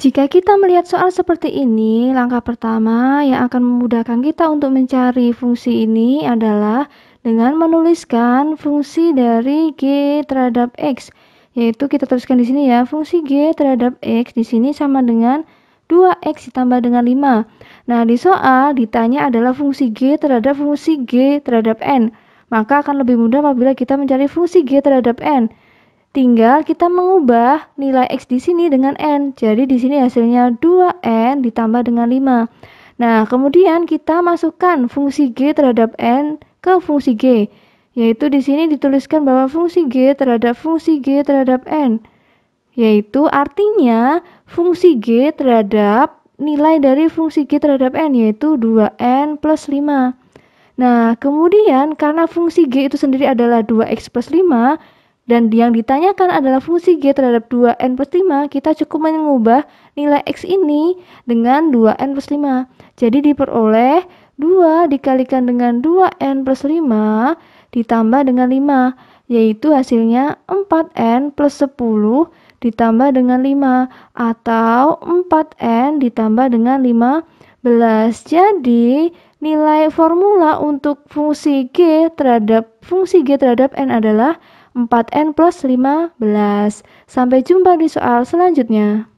Jika kita melihat soal seperti ini, langkah pertama yang akan memudahkan kita untuk mencari fungsi ini adalah dengan menuliskan fungsi dari G terhadap X, yaitu kita tuliskan di sini ya, fungsi G terhadap X di sini sama dengan 2X ditambah dengan 5. Nah, di soal ditanya adalah fungsi G terhadap fungsi G terhadap N, maka akan lebih mudah apabila kita mencari fungsi G terhadap N. Tinggal kita mengubah nilai X di sini dengan N. Jadi di sini hasilnya 2N ditambah dengan 5. Nah, kemudian kita masukkan fungsi G terhadap N ke fungsi G. Yaitu di sini dituliskan bahwa fungsi G terhadap fungsi G terhadap N. Yaitu artinya fungsi G terhadap nilai dari fungsi G terhadap N yaitu 2N plus 5. Nah, kemudian karena fungsi G itu sendiri adalah 2X plus 5, dan yang ditanyakan adalah fungsi G terhadap 2N plus 5, kita cukup mengubah nilai X ini dengan 2N plus 5. Jadi diperoleh 2 dikalikan dengan 2N plus 5 ditambah dengan 5, yaitu hasilnya 4N plus 10 ditambah dengan 5 atau 4N ditambah dengan 15. Jadi nilai formula untuk fungsi G terhadap fungsi G terhadap N adalah 15. 4N plus 15. Sampai jumpa di soal selanjutnya.